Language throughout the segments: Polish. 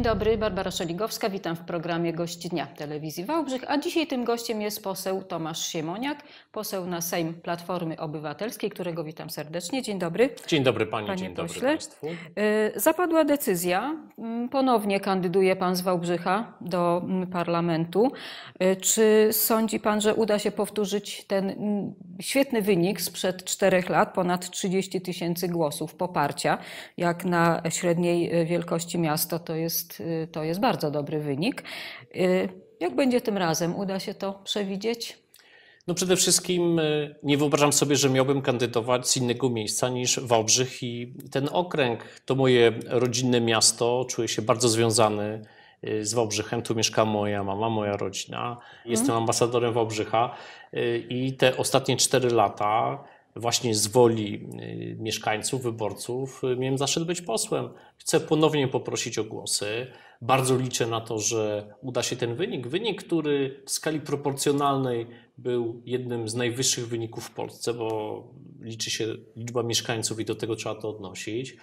Dzień dobry, Barbara Szeligowska, witam w programie Gość Dnia Telewizji Wałbrzych, a dzisiaj tym gościem jest poseł Tomasz Siemoniak, poseł na Sejm Platformy Obywatelskiej, którego witam serdecznie. Dzień dobry. Dzień dobry Pani, Panie dzień pośle. dobry Państwu. Y, zapadła decyzja, mm, ponownie kandyduje Pan z Wałbrzycha do mm, parlamentu. Y, czy sądzi Pan, że uda się powtórzyć ten mm, Świetny wynik sprzed czterech lat, ponad 30 tysięcy głosów poparcia. Jak na średniej e, wielkości miasta to jest, e, to jest bardzo dobry wynik. E, jak będzie tym razem? Uda się to przewidzieć? No przede wszystkim nie wyobrażam sobie, że miałbym kandydować z innego miejsca niż Wałbrzych i ten okręg to moje rodzinne miasto. Czuję się bardzo związany Y, z Wałbrzychem. Tu mieszka moja mama, moja rodzina. Mhm. Jestem ambasadorem Wałbrzycha y, i te ostatnie cztery lata właśnie z woli y, mieszkańców, wyborców miałem zaszczyt być posłem. Chcę ponownie poprosić o głosy. Bardzo liczę na to, że uda się ten wynik. Wynik, który w skali proporcjonalnej był jednym z najwyższych wyników w Polsce, bo liczy się liczba mieszkańców i do tego trzeba to odnosić.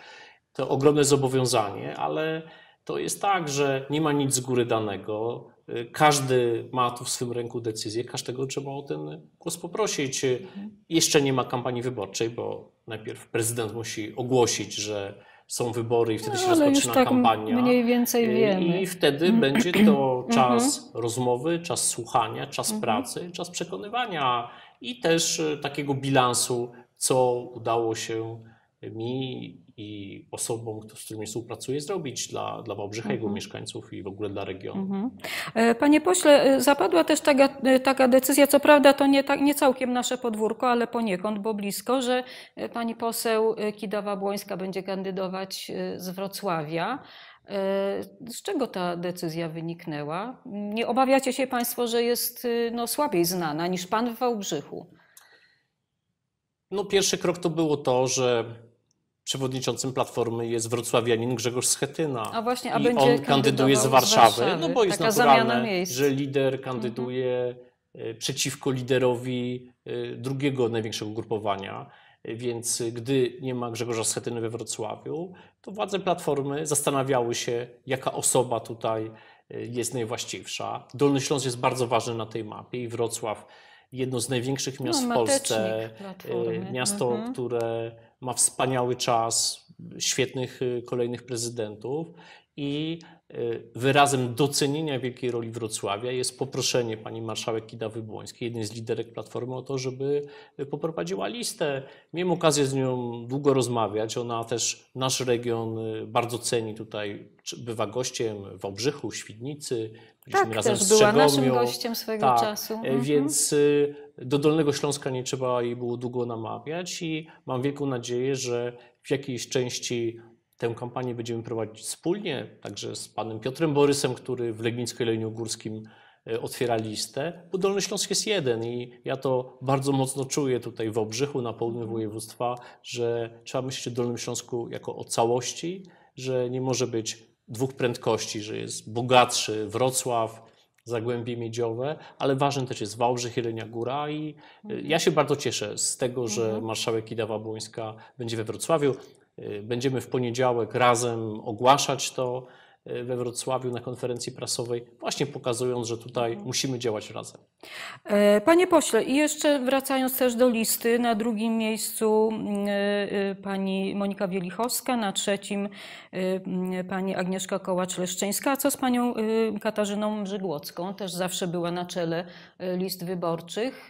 To ogromne zobowiązanie, ale to jest tak, że nie ma nic z góry danego. Y, każdy ma tu w swym ręku decyzję, każdego trzeba o ten głos poprosić. Y, mhm. Jeszcze nie ma kampanii wyborczej, bo najpierw prezydent musi ogłosić, że są wybory i wtedy no, się rozpoczyna tak kampania. Mniej więcej y, wiemy. I wtedy mhm. będzie to mhm. czas rozmowy, czas słuchania, czas pracy, czas przekonywania i też takiego bilansu, co udało się mi i osobom, z którymi współpracuję, zrobić dla, dla Wałbrzycha, mhm. jego mieszkańców i w ogóle dla regionu. Mhm. E, panie pośle, e, zapadła też taka, e, taka decyzja, co prawda to nie, tak, nie całkiem nasze podwórko, ale poniekąd, bo blisko, że pani poseł Kidawa-Błońska będzie kandydować z Wrocławia. Z czego ta decyzja wyniknęła? Nie obawiacie się Państwo, że jest no, słabiej znana niż Pan w Wałbrzychu? No, pierwszy krok to było to, że przewodniczącym Platformy jest wrocławianin Grzegorz Schetyna. A właśnie, a I on kandyduje z Warszawy, z Warszawy, no bo jest naturalne, że lider mhm. kandyduje mhm. przeciwko liderowi e, drugiego największego grupowania. E, więc gdy nie ma Grzegorza Schetyny we Wrocławiu, to władze Platformy zastanawiały się, jaka osoba tutaj jest najwłaściwsza. Dolny Śląsk jest bardzo ważny na tej mapie i Wrocław, jedno z największych miast no, w Polsce, platformy. miasto, mhm. które ma wspaniały czas, świetnych y, kolejnych prezydentów i y, wyrazem docenienia wielkiej roli Wrocławia jest poproszenie pani marszałek Kidawy-Błońskiej, jednej z liderek Platformy, o to, żeby y, poprowadziła listę. Miałem okazję z nią długo rozmawiać. Ona też nasz region bardzo ceni tutaj, bywa gościem w Obrzychu, Świdnicy, byliśmy tak, razem też z była naszym gościem swojego tak, czasu. E, mhm. Więc mhm do Dolnego Śląska nie trzeba jej było długo namawiać i mam wielką nadzieję, że w jakiejś części tę kampanię będziemy prowadzić wspólnie, także z panem Piotrem Borysem, który w Legnicko-Jeleniogórskim e, otwiera listę, bo Dolny Śląsk jest jeden i ja to bardzo mocno czuję tutaj w Obrzychu, na południu mhm. województwa, że trzeba myśleć o Dolnym Śląsku jako o całości, że nie może być dwóch prędkości, że jest bogatszy Wrocław, Zagłębie Miedziowe, ale ważny też jest Wałbrzych, Jelenia Góra i y, mhm. ja się bardzo cieszę z tego, że mhm. marszałek Ida Wabłońska będzie we Wrocławiu. Y, będziemy w poniedziałek razem ogłaszać to we Wrocławiu na konferencji prasowej, właśnie pokazując, że tutaj mhm. musimy działać razem. E, panie pośle, i jeszcze wracając też do listy, na drugim miejscu mm, e, e, pani Monika Wielichowska, na trzecim mm, pani Agnieszka Kołacz-Leszczyńska, a co z panią Katarzyną Brzygłocką, też zawsze była na czele list wyborczych.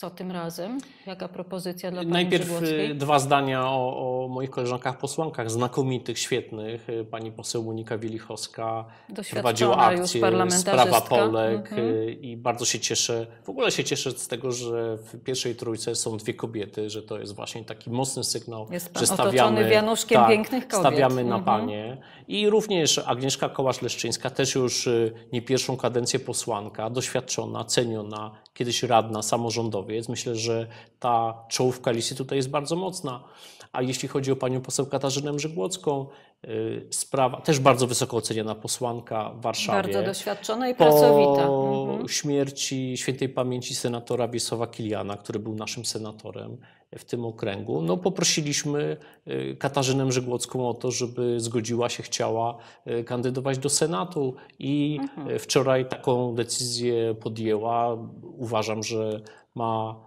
Co tym razem? Jaka propozycja dla pani Najpierw y, Żygłowskiej? dwa zdania o, o, moich koleżankach posłankach, znakomitych, świetnych. Y, pani poseł Monika Wielichowska prowadziła akcję Sprawa Polek mhm. Y, i bardzo się cieszę, w ogóle się cieszę z tego, że w pierwszej trójce są dwie kobiety, że to jest właśnie taki mocny sygnał, jest że stawiamy, tak, pięknych kobiet. stawiamy na mhm. panie. I również Agnieszka Kołasz-Leszczyńska, też już nie pierwszą kadencję posłanka, doświadczona, ceniona, kiedyś radna, samorządowiec. Myślę, że ta czołówka listy tutaj jest bardzo mocna. A jeśli chodzi o panią poseł Katarzynę Mrzygłocką, Y, sprawa, też bardzo wysoko oceniana posłanka w Warszawie. Bardzo doświadczona i po pracowita. Po mhm. śmierci świętej pamięci senatora Wiesława Kiliana, który był naszym senatorem w tym okręgu, no poprosiliśmy y, Katarzynę Żygłocką o to, żeby zgodziła się, chciała y, kandydować do Senatu i mhm. wczoraj taką decyzję podjęła. Uważam, że ma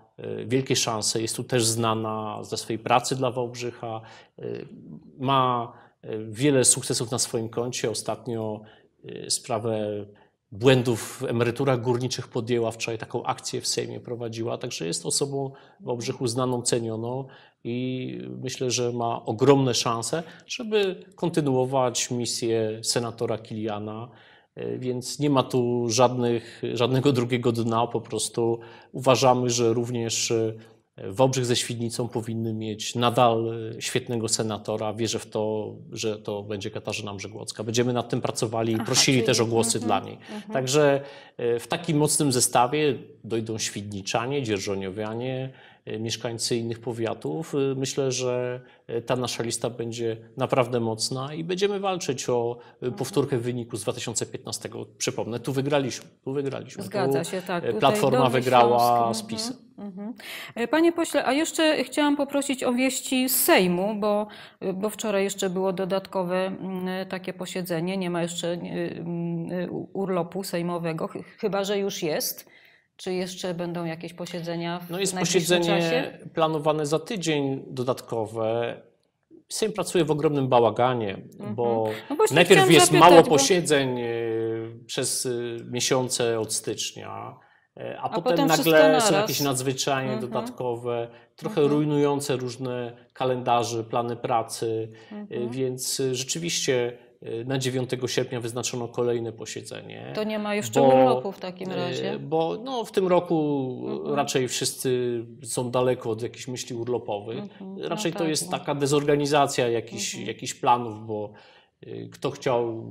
wielkie szanse. Jest tu też znana ze swojej pracy dla Wałbrzycha. Ma wiele sukcesów na swoim koncie. Ostatnio y, sprawę błędów w emeryturach górniczych podjęła, wczoraj taką akcję w Sejmie prowadziła, także jest osobą w Obrzychu znaną, cenioną i myślę, że ma ogromne szanse, żeby kontynuować misję senatora Kiliana, y, więc nie ma tu żadnych, żadnego drugiego dna, po prostu uważamy, że również y, Wałbrzych ze Świdnicą powinny mieć nadal e, świetnego senatora. Wierzę w to, że to będzie Katarzyna Brzegłocka. Będziemy nad tym pracowali i prosili czyli, też o głosy mm, dla niej. Mm, Także e, w takim mocnym zestawie dojdą Świdniczanie, Dzierżoniowianie, E, mieszkańcy innych powiatów. E, myślę, że e, ta nasza lista będzie naprawdę mocna i będziemy walczyć o mhm. powtórkę wyniku z 2015. Przypomnę, tu wygraliśmy. Tu wygraliśmy. Zgadza tu się, tak. Platforma wygrała z mhm. PiS. Mhm. Panie pośle, a jeszcze chciałam poprosić o wieści z Sejmu, bo, bo wczoraj jeszcze było dodatkowe mm, takie posiedzenie. Nie ma jeszcze mm, urlopu sejmowego, chyba że już jest. Czy jeszcze będą jakieś posiedzenia w No jest posiedzenie czasie? planowane za tydzień dodatkowe. Sejm pracuje w ogromnym bałaganie, mm-hmm. bo no najpierw jest zapytać, mało posiedzeń y, przez y, miesiące od stycznia, y, a, a potem, potem nagle są jakieś nadzwyczajnie mm-hmm. dodatkowe, trochę mm-hmm. rujnujące różne kalendarze, plany pracy, mhm. więc rzeczywiście Y, na 9 sierpnia wyznaczono kolejne posiedzenie. To nie ma już bo, roku w takim y, razie. Bo no, w tym roku mhm. raczej wszyscy są daleko od jakichś myśli urlopowych. Mhm. No raczej no to tak, jest no. taka dezorganizacja jakichś, mhm. jakichś planów, bo y, kto chciał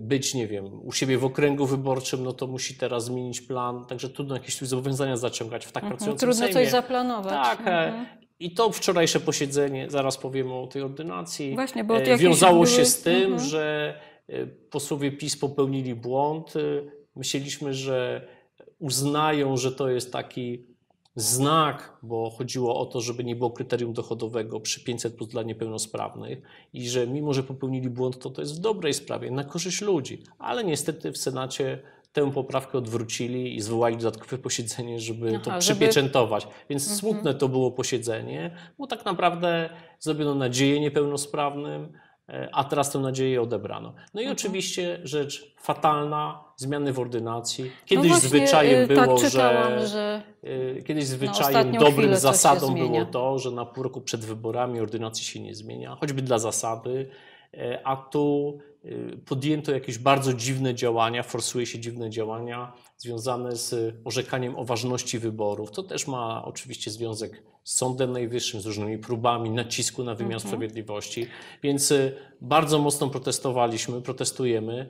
być, nie wiem, u siebie w okręgu wyborczym, no to musi teraz zmienić plan, także trudno jakieś zobowiązania zaciągać w tak mhm, pracującym Trudno Sejmie. coś zaplanować. Tak, e, mhm. I to wczorajsze posiedzenie, zaraz powiem o tej ordynacji, Właśnie, e, wiązało się były... z tym, mhm. że e, posłowie PiS popełnili błąd. E, myśleliśmy, że uznają, że to jest taki znak, bo chodziło o to, żeby nie było kryterium dochodowego przy 500 plus dla niepełnosprawnych i że mimo, że popełnili błąd, to to jest w dobrej sprawie, na korzyść ludzi. Ale niestety w Senacie tę poprawkę odwrócili i zwołali dodatkowe posiedzenie, żeby Aha, to przypieczętować. Żeby... Więc mhm. smutne to było posiedzenie, bo tak naprawdę zrobiono nadzieję niepełnosprawnym, e, a teraz tę nadzieję odebrano. No i mhm. oczywiście rzecz fatalna, zmiany w ordynacji. No kiedyś no właśnie, zwyczajem y, tak było, tak że, że, y, kiedyś zwyczajem dobrym zasadą było to, że na pół roku przed wyborami ordynacji się nie zmienia, choćby dla zasady, e, a tu Y, podjęto jakieś bardzo dziwne działania, forsuje się dziwne działania związane z orzekaniem o ważności wyborów. To też ma oczywiście związek z Sądem Najwyższym, z różnymi próbami nacisku na wymiar mhm. sprawiedliwości. Więc y, bardzo mocno protestowaliśmy, protestujemy,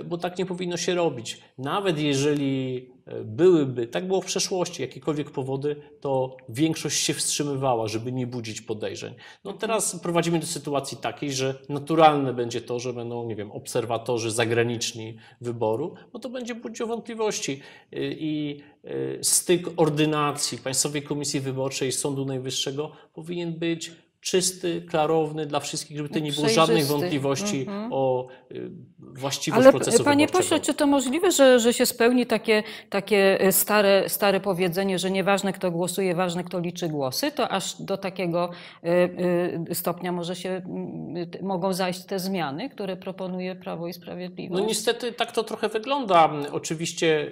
y, bo tak nie powinno się robić. Nawet jeżeli byłyby, tak było w przeszłości, jakiekolwiek powody, to większość się wstrzymywała, żeby nie budzić podejrzeń. No teraz prowadzimy do sytuacji takiej, że naturalne będzie to, że będą nie wiem, obserwatorzy zagraniczni wyboru, bo no to będzie budziło wątpliwości y, i y, styk ordynacji Państwowej Komisji Wyborczej i Sądu Najwyższego powinien być czysty, klarowny dla wszystkich, żeby tutaj nie było żadnych wątpliwości mhm. o y, właściwość Ale, y, procesu Panie wyborczego. pośle, czy to możliwe, że, że się spełni takie, takie y, stare, stare powiedzenie, że nieważne kto głosuje, ważne kto liczy głosy? To aż do takiego stopnia może się, mogą zajść te zmiany, które proponuje Prawo i Sprawiedliwość? No niestety tak to trochę wygląda. Oczywiście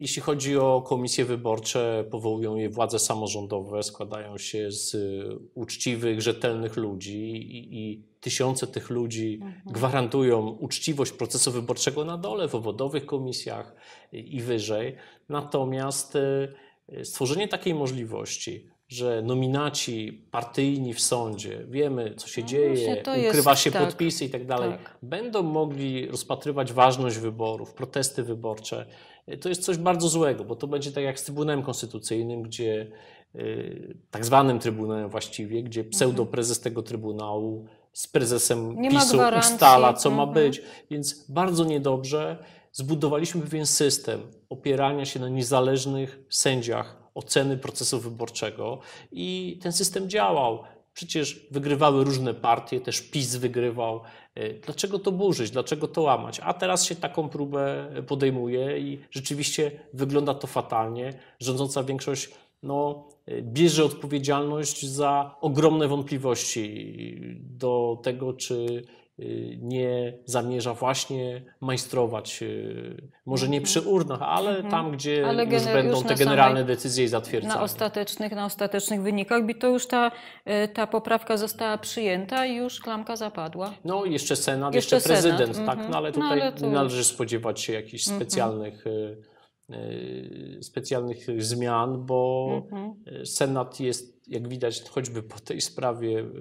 jeśli chodzi o komisje wyborcze, powołują je władze samorządowe, składają się z y, uczciwych, rzetelnych ludzi i, i tysiące tych ludzi mhm. gwarantują uczciwość procesu wyborczego na dole, w obwodowych komisjach i wyżej. Natomiast y, stworzenie takiej możliwości, że nominaci partyjni w sądzie, wiemy co się no dzieje, ukrywa jest, się tak, podpisy i tak dalej, tak. będą mogli rozpatrywać ważność wyborów, protesty wyborcze to jest coś bardzo złego, bo to będzie tak jak z Trybunałem Konstytucyjnym, gdzie y, tak zwanym Trybunałem właściwie, gdzie mhm. pseudoprezes tego Trybunału z prezesem Nie PiSu ustala, co ma mhm. być. Więc bardzo niedobrze zbudowaliśmy pewien system opierania się na niezależnych sędziach oceny procesu wyborczego i ten system działał. Przecież wygrywały różne partie, też PiS wygrywał, Y, dlaczego to burzyć, dlaczego to łamać? A teraz się taką próbę podejmuje i rzeczywiście wygląda to fatalnie. Rządząca większość no, y, bierze odpowiedzialność za ogromne wątpliwości do tego, czy Y, nie zamierza właśnie majstrować, y, może nie przy urnach, ale mhm. tam, gdzie ale już będą te generalne samej, decyzje i zatwierdzenia. Na ostatecznych, na ostatecznych wynikach, to już ta, y, ta poprawka została przyjęta i już klamka zapadła. No jeszcze Senat, jeszcze, jeszcze prezydent, Senat. tak, no, mhm. no, ale tutaj no, ale to... należy spodziewać się jakichś mhm. specjalnych Y, specjalnych zmian, bo mhm. Senat jest, jak widać, choćby po tej sprawie, y,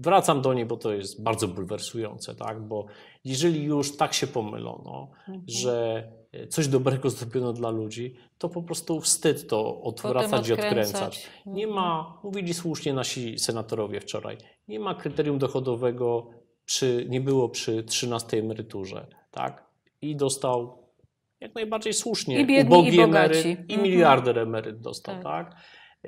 wracam do niej, bo to jest bardzo bulwersujące, tak? bo jeżeli już tak się pomylono, mhm. że y, coś dobrego zrobiono dla ludzi, to po prostu wstyd to odwracać i odkręcać. Nie ma, mówili słusznie nasi senatorowie wczoraj, nie ma kryterium dochodowego, przy, nie było przy 13 emeryturze, tak? I dostał jak najbardziej słusznie I biedni, ubogi i bogaci. emeryt i miliarder emeryt dostał, tak? tak?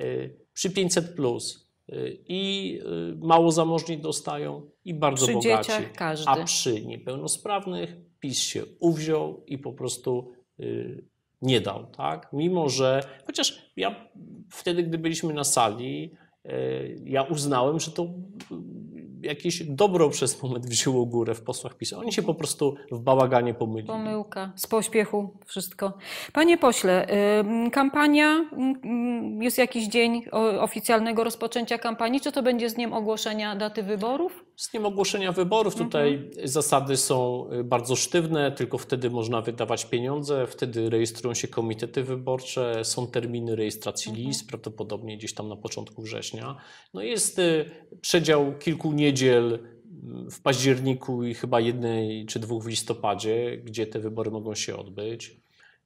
Y, przy 500 plus y, i y, mało zamożni dostają i bardzo przy bogaci. każdy. A przy niepełnosprawnych PiS się uwziął i po prostu nie dał, tak? Mimo, że chociaż ja wtedy, gdy byliśmy na sali, ja uznałem, że to jakieś dobro przez moment wzięło górę w posłach PiS. Oni się po prostu w bałaganie pomylili. Pomyłka, z pośpiechu wszystko. Panie pośle, kampania, jest jakiś dzień oficjalnego rozpoczęcia kampanii, czy to będzie z dniem ogłoszenia daty wyborów? Z dniem ogłoszenia wyborów mhm. tutaj zasady są y, bardzo sztywne, tylko wtedy można wydawać pieniądze, wtedy rejestrują się komitety wyborcze, są terminy rejestracji mhm. list, prawdopodobnie gdzieś tam na początku września. No jest y, przedział kilku niedziel mm, w październiku i chyba jednej czy dwóch w listopadzie, gdzie te wybory mogą się odbyć.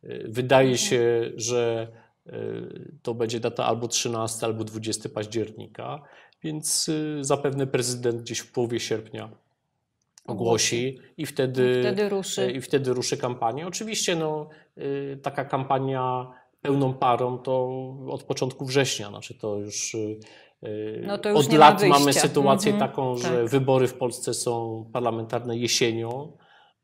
Y, wydaje mhm. się, że Y, to będzie data albo 13, albo 20 października, więc y, zapewne prezydent gdzieś w połowie sierpnia ogłosi i wtedy, I wtedy, ruszy. I wtedy ruszy kampania. Oczywiście no, y, taka kampania pełną parą to od początku września, znaczy to już, no to już od lat ma mamy sytuację mm -hmm, taką, mhm. że tak. wybory w Polsce są parlamentarne jesienią,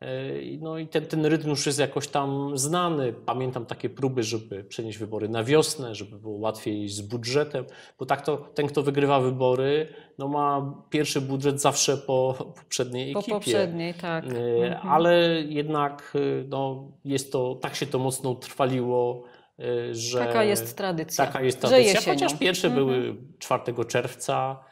E, no i ten, ten rytm już jest jakoś tam znany. Pamiętam takie próby, żeby przenieść wybory na wiosnę, żeby było łatwiej z budżetem, bo tak to ten, kto wygrywa wybory, no ma pierwszy budżet zawsze po poprzedniej ekipie. Po poprzedniej, tak. E, mhm. Ale jednak e, no, jest to, tak się to mocno utrwaliło, że... Taka jest tradycja. Taka jest tradycja, chociaż pierwsze mhm. były 4 czerwca,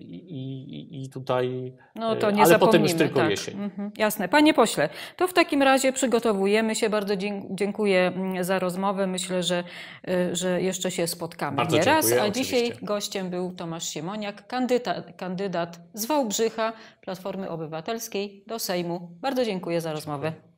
i, I, tutaj. No to e, nie ale potem już tylko tak. jesień. Mhm, jasne. Panie pośle, to w takim razie przygotowujemy się. Bardzo dziękuję mm, za rozmowę. Myślę, że, e, że jeszcze się spotkamy Bardzo nie raz. A oczywiście. dzisiaj gościem był Tomasz Siemoniak, kandydat, kandydat z Wałbrzycha, Platformy Obywatelskiej do Sejmu. Bardzo dziękuję za rozmowę.